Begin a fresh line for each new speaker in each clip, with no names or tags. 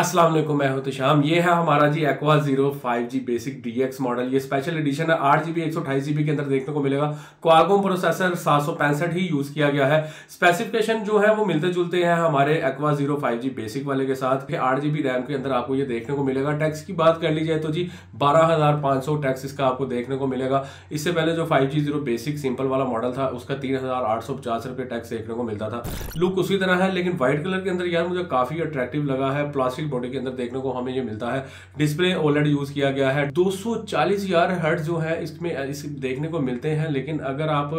असलम मैं हूं शाम ये है हमारा G Aqua zero five G basic D X model ये स्पेशल एडिशन है आठ जी बी एक सौ अठाईस जी बी के अंदर देखने को मिलेगा क्वालकॉम प्रोसेसर सात सौ पैंसठ ही यूज किया गया है स्पेसिफिकेशन जो है वो मिलते जुलते हैं हमारे Aqua zero five G basic वाले के साथ फिर आठ जी बी रैम के अंदर आपको ये देखने को मिलेगा टैक्स की बात कर ली जाए तो जी बारह हजार पाँच सौ टैक्स इसका आपको देखने को मिलेगा इससे पहले जो five G zero basic simple वाला मॉडल था उसका तीन हजार आठ सौ पचास रुपये टैक्स देखने को मिलता था लुक उसी तरह है लेकिन व्हाइट कलर के अंदर यार मुझे काफी अट्रैक्टिव लगा है प्लास्टिक कार्बोक्सिल बॉडी के अंदर देखने को हमें ये मिलता है डिस्प्ले ओलेट यूज़ किया गया है 240 यार हर्ट जो है इसमें इस देखने को मिलते हैं लेकिन अगर आप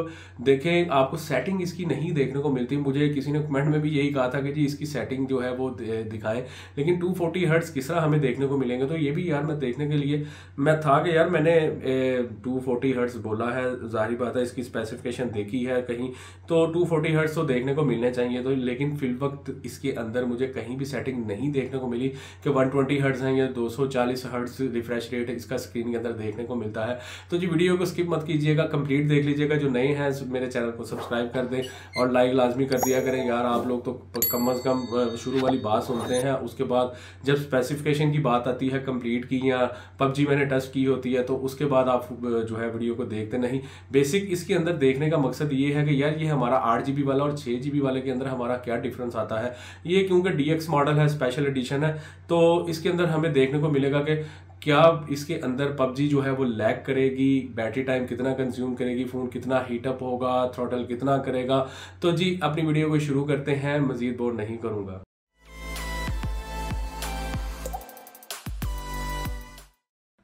देखें आपको सेटिंग इसकी नहीं देखने को मिलती मुझे किसी ने कमेंट में भी यही कहा था कि जी इसकी सेटिंग जो है वो दिखाए लेकिन टू फोर्टी किस तरह हमें देखने को मिलेंगे तो ये भी यार मैं देखने के लिए मैं था कि यार मैंने टू फोर्टी बोला है जाहिर बात है इसकी स्पेसिफिकेशन देखी है कहीं तो टू फोर्टी तो देखने को मिलने चाहिए तो लेकिन फिल वक्त इसके अंदर मुझे कहीं भी सेटिंग नहीं देखने को मिली कि 120 ट्वेंटी हर्ट्स हैं या 240 हर्ट्स रिफ्रेश रेट इसका स्क्रीन के अंदर देखने को मिलता है तो जी वीडियो को स्किप मत कीजिएगा कंप्लीट देख लीजिएगा जो नए हैं मेरे चैनल को सब्सक्राइब कर दें और लाइक लाजमी कर दिया करें यार आप लोग तो कम अज़ कम शुरू वाली बात सुनते हैं उसके बाद जब स्पेसिफिकेशन की बात आती है कंप्लीट की या पबजी मैंने टच की होती है तो उसके बाद आप जो है वीडियो को देखते नहीं बेसिक इसके अंदर देखने का मकसद ये है कि यार ये हमारा आठ जी वाला और छः जी वाले के अंदर हमारा क्या डिफरेंस आता है ये क्योंकि डी मॉडल है स्पेशल एडिशन है तो इसके अंदर हमें देखने को मिलेगा कि क्या इसके अंदर पबजी जो है वो लैग करेगी बैटरी टाइम कितना कंज्यूम करेगी फ़ोन कितना हीटअप होगा थ्रोटल कितना करेगा तो जी अपनी वीडियो को शुरू करते हैं मज़ीद बोर नहीं करूँगा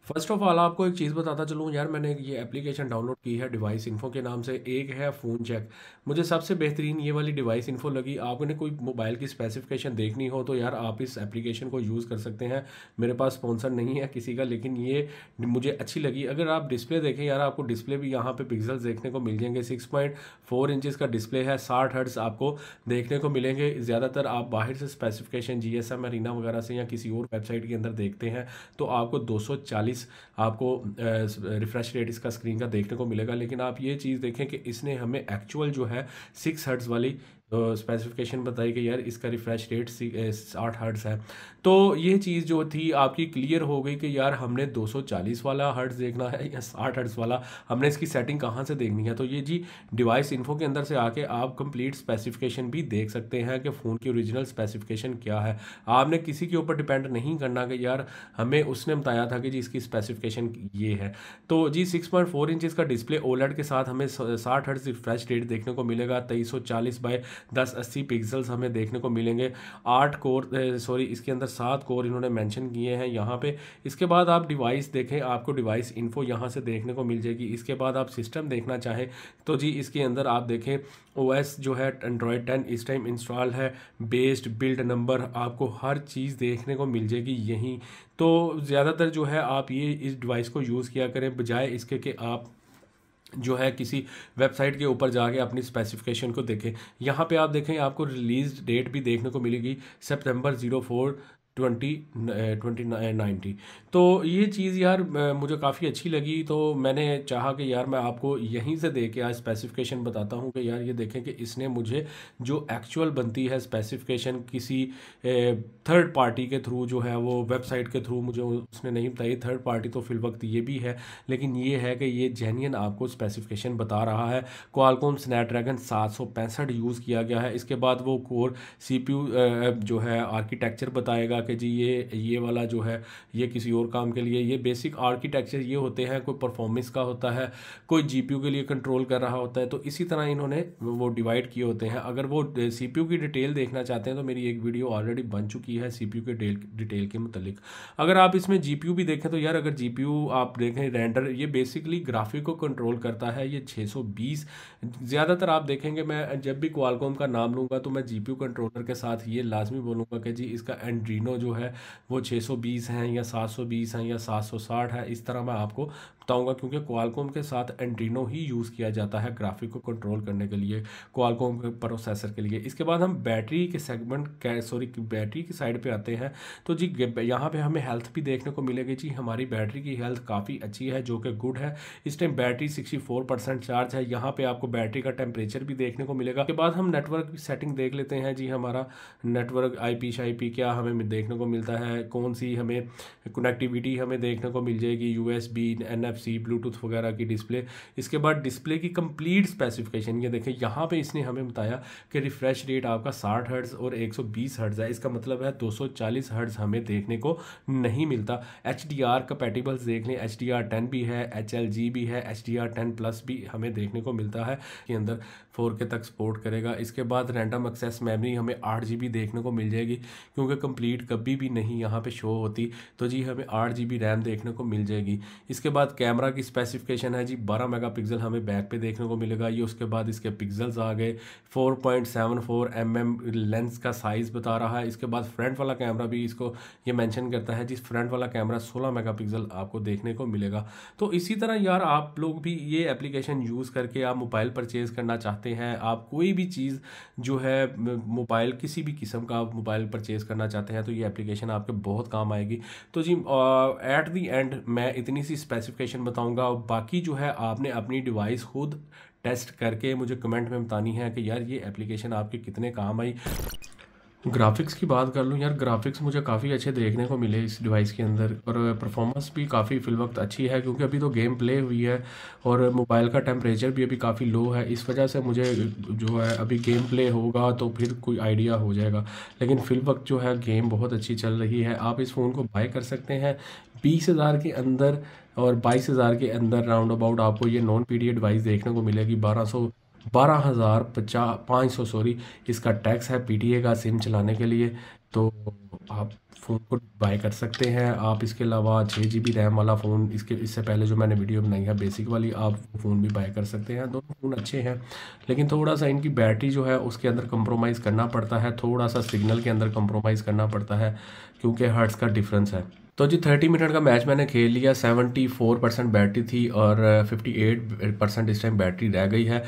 फर्स्ट ऑफ ऑल आपको एक चीज़ बताता चलूँ यार मैंने ये एप्लीकेशन डाउनलोड की है डिवाइस इन्फो के नाम से एक है फ़ोन चेक मुझे सबसे बेहतरीन ये वाली डिवाइस इन्फो लगी आपने कोई मोबाइल की स्पेसिफिकेशन देखनी हो तो यार आप इस एप्लीकेशन को यूज़ कर सकते हैं मेरे पास स्पॉन्सर नहीं है किसी का लेकिन ये मुझे अच्छी लगी अगर आप डिस्प्ले देखें यार आपको डिस्प्ले भी यहाँ पर पिक्सल्स देखने को मिल जाएंगे सिक्स पॉइंट फोर इंचज़ का डिस्प्ले है साठ हर्ट्स आपको देखने को मिलेंगे ज़्यादातर आप बाहर से स्पेसिफिकेशन जी एस एम वगैरह से या किसी और वेबसाइट के अंदर देखते हैं तो आपको दो सौ चालीस रेट्स आपको रिफ्रेश रेट इसका स्क्रीन का देखने को मिलेगा लेकिन आप ये चीज़ देखें कि इसने हमें एक्चुअल जो है सिक्स हर्ट्स वाली तो स्पेसिफिकेशन बताई कि यार इसका रिफ्रेश रेट साठ हर्ट्स है तो ये चीज़ जो थी आपकी क्लियर हो गई कि यार हमने 240 वाला हर्ट्स देखना है या साठ हर्ट्स वाला हमने इसकी सेटिंग कहाँ से देखनी है तो ये जी डिवाइस इन्फो के अंदर से आके आप कंप्लीट स्पेसिफिकेशन भी देख सकते हैं कि फ़ोन की ओरिजिनल स्पेसिफिकेशन क्या है आपने किसी के ऊपर डिपेंड नहीं करना कि यार हमें उसने बताया था कि जी इसकी स्पेसिफिकेशन ये है तो जी सिक्स पॉइंट फोर इंच का डिस्प्ले ओलेट के साथ हमें साठ हर्ट्स रिफ्रेश रेट देखने को मिलेगा तेईस सौ चालीस बाई दस अस्सी पिक्सल्स हमें देखने को मिलेंगे आठ कोर सॉरी इसके अंदर सात कोर इन्होंने मैंशन किए हैं यहाँ पे इसके बाद आप डिवाइस देखें आपको डिवाइस इन्फो यहाँ से देखने को मिल जाएगी इसके बाद आप सिस्टम देखना चाहें तो जी इसके अंदर आप देखें ओ जो है एंड्रॉयड टेन इस टाइम इंस्टॉल है बेस्ड बिल्ड नंबर आपको हर चीज़ देखने को मिल जाएगी यहीं तो ज़्यादातर जो है आप ये इस डिवाइस को यूज़ किया करें बजाय इसके कि आप जो है किसी वेबसाइट के ऊपर जाके अपनी स्पेसिफिकेशन को देखें यहाँ पे आप देखें आपको रिलीज डेट भी देखने को मिलेगी सितंबर zero four twenty twenty ninety तो ये चीज़ यार मुझे काफ़ी अच्छी लगी तो मैंने चाहा कि यार मैं आपको यहीं से दे के आज स्पेसिफिकेशन बताता हूँ कि यार ये देखें कि इसने मुझे जो एक्चुअल बनती है स्पेसिफिकेशन किसी थर्ड पार्टी के थ्रू जो है वो वेबसाइट के थ्रू मुझे उसने नहीं बताई थर्ड पार्टी तो फिल वक्त ये भी है लेकिन ये है कि ये जेन्यन आपको स्पेसिफिकेशन बता रहा है क्वालकॉम स्नैपड्रैगन सात सौ पैंसठ यूज़ किया गया है इसके बाद वो कोर सी जो है आर्किटेक्चर बताएगा कि जी ये ये वाला जो है ये किसी और काम के लिए ये बेसिक आर्किटेक्चर ये होते हैं कोई परफॉर्मेंस का होता है कोई जी के लिए कंट्रोल कर रहा होता है तो इसी तरह इन्होंने वो डिवाइड किए होते हैं अगर वो सी की डिटेल देखना चाहते हैं तो मेरी एक वीडियो ऑलरेडी बन चुकी है सी के डिटेल के मुतलिक अगर आप इसमें जी भी देखें तो यार अगर जी आप देखें रेंडर ये बेसिकली ग्राफिक को कंट्रोल करता है ये 620 ज़्यादातर आप देखेंगे मैं जब भी क्वालकॉम का नाम लूँगा तो मैं जी कंट्रोलर के साथ ये लाजमी बोलूँगा कि जी इसका एंड्रीनो जो है वो 620 हैं या 720 हैं या 760 है इस तरह मैं आपको बताऊंगा क्योंकि क्वालकॉम के साथ एंड्रीनो ही यूज़ किया जाता है ग्राफिक को कंट्रोल करने के लिए क्वालकॉम के प्रोसेसर के लिए इसके बाद हम बैटरी के सेगमेंट सॉरी बैटरी की साइड पर आते हैं तो जी यहाँ पर हमें हेल्थ भी देखने को मिलेगी जी हमारी बैटरी की हेल्थ काफ़ी अच्छी है जो कि गुड है इस time battery sixty four percent charge है यहाँ पर आपको बैटरी का टेम्परेचर भी देखने को मिलेगा उसके बाद हम नेटवर्क की सेटिंग देख लेते हैं जी हमारा नेटवर्क शाई पी क्या हमें देखने को मिलता है कौन सी हमें कनेक्टिविटी हमें देखने को मिल जाएगी U S N F C Bluetooth वगैरह की डिस्प्ले इसके बाद डिस्प्ले की कंप्लीट स्पेसिफिकेशन ये देखें यहाँ पे इसने हमें बताया कि रिफ्रेश रेट आपका 60 हर्ट्ज़ और 120 हर्ट्ज़ है इसका मतलब है 240 हर्ट्ज़ हमें देखने को नहीं मिलता एच डी आर कपैटिबल्स देख लें एच डी आर टेन भी है एच एल जी भी है H D R ten plus भी हमें देखने को मिलता है कि अंदर फोर के तक सपोर्ट करेगा इसके बाद रैंडम एक्सेस मेमोरी हमें आठ जी बी देखने को मिल जाएगी क्योंकि कंप्लीट कभी भी नहीं यहाँ पे शो होती तो जी हमें आठ जी बी रैम देखने को मिल जाएगी इसके बाद कैश कैमरा की स्पेसिफिकेशन है जी 12 मेगापिक्सल हमें बैक पे देखने को मिलेगा ये उसके बाद इसके पिक्सल्स आ गए 4.74 पॉइंट mm लेंस का साइज़ बता रहा है इसके बाद फ्रंट वाला कैमरा भी इसको ये मेंशन करता है जिस फ्रंट वाला कैमरा 16 मेगापिक्सल आपको देखने को मिलेगा तो इसी तरह यार आप लोग भी ये एप्लीकेशन यूज़ करके आप मोबाइल परचेज़ करना चाहते हैं आप कोई भी चीज़ जो है मोबाइल किसी भी किस्म का मोबाइल परचेज़ करना चाहते हैं तो ये एप्लीकेशन आपके बहुत काम आएगी तो जी एट दी एंड मैं इतनी सी स्पेसिफिकेशन एप्लीकेशन बताऊंगा बाकी जो है आपने अपनी डिवाइस खुद टेस्ट करके मुझे कमेंट में बतानी है कि यार ये एप्लीकेशन आपके कितने काम आई ग्राफिक्स की बात कर लूँ यार ग्राफिक्स मुझे काफ़ी अच्छे देखने को मिले इस डिवाइस के अंदर और परफॉर्मेंस भी काफ़ी फिल वक्त अच्छी है क्योंकि अभी तो गेम प्ले हुई है और मोबाइल का टेम्परेचर भी अभी काफ़ी लो है इस वजह से मुझे जो है अभी गेम प्ले होगा तो फिर कोई आइडिया हो जाएगा लेकिन फिल वक्त जो है गेम बहुत अच्छी चल रही है आप इस फ़ोन को बाय कर सकते हैं बीस हज़ार के अंदर और बाईस हज़ार के अंदर राउंड अबाउट आपको ये नॉन पी डी डिवाइस देखने को मिलेगी बारह सौ बारह हज़ार पचास पाँच सौ सॉरी इसका टैक्स है पीटीए का सिम चलाने के लिए तो आप फ़ोन को बाय कर सकते हैं आप इसके अलावा छः जी बी रैम वाला फ़ोन इसके इससे पहले जो मैंने वीडियो बनाई है बेसिक वाली आप फ़ोन भी बाय कर सकते हैं दोनों फ़ोन अच्छे हैं लेकिन थोड़ा सा इनकी बैटरी जो है उसके अंदर कंप्रोमाइज़ करना पड़ता है थोड़ा सा सिग्नल के अंदर कंप्रोमाइज़ करना पड़ता है क्योंकि हर्ट्स का डिफरेंस है तो जी थर्टी मिनट का मैच मैंने खेल लिया सेवेंटी फोर परसेंट बैटरी थी और फिफ्टी एट परसेंट इस टाइम बैटरी रह गई है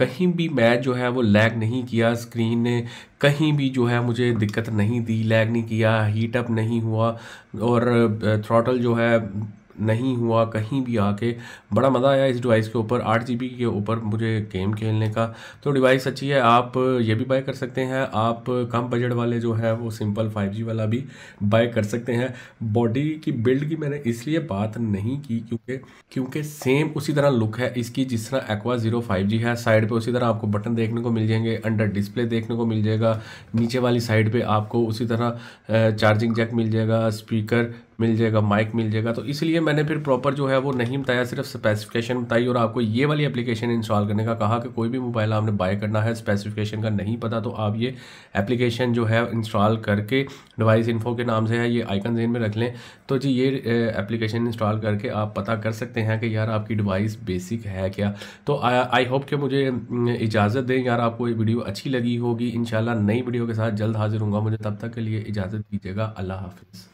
कहीं भी मैच जो है वो लैग नहीं किया स्क्रीन ने कहीं भी जो है मुझे दिक्कत नहीं दी लैग नहीं किया हीटअप नहीं हुआ और थ्रॉटल जो है नहीं हुआ कहीं भी आके बड़ा मज़ा आया इस डिवाइस के ऊपर आठ जी के ऊपर मुझे गेम खेलने का तो डिवाइस अच्छी है आप ये भी बाय कर सकते हैं आप कम बजट वाले जो है वो सिंपल फाइव वाला भी बाय कर सकते हैं बॉडी की बिल्ड की मैंने इसलिए बात नहीं की क्योंकि क्योंकि सेम उसी तरह लुक है इसकी जिस तरह एक्वा जीरो फाइव है साइड पर उसी तरह आपको बटन देखने को मिल जाएंगे अंडर डिस्प्ले देखने को मिल जाएगा नीचे वाली साइड पर आपको उसी तरह चार्जिंग जैक मिल जाएगा स्पीकर मिल जाएगा माइक मिल जाएगा तो इसलिए मैंने फिर प्रॉपर जो है वो नहीं बताया सिर्फ स्पेसिफिकेशन बताई और आपको ये वाली एप्लीकेशन इंस्टॉल करने का कहा कि कोई भी मोबाइल आपने बाय करना है स्पेसिफिकेशन का नहीं पता तो आप ये एप्लीकेशन जो है इंस्टॉल करके डिवाइस इन्फो के नाम से है ये आइकन जेन में रख लें तो जी ये एप्लीकेशन इंस्टॉल करके आप पता कर सकते हैं कि यार आपकी डिवाइस बेसिक है क्या तो आई होप कि मुझे इजाज़त दें यार आपको ये वीडियो अच्छी लगी होगी इन नई वीडियो के साथ जल्द हाजिर हूँ मुझे तब तक के लिए इजाज़त दीजिएगा अल्लाह हाफिज़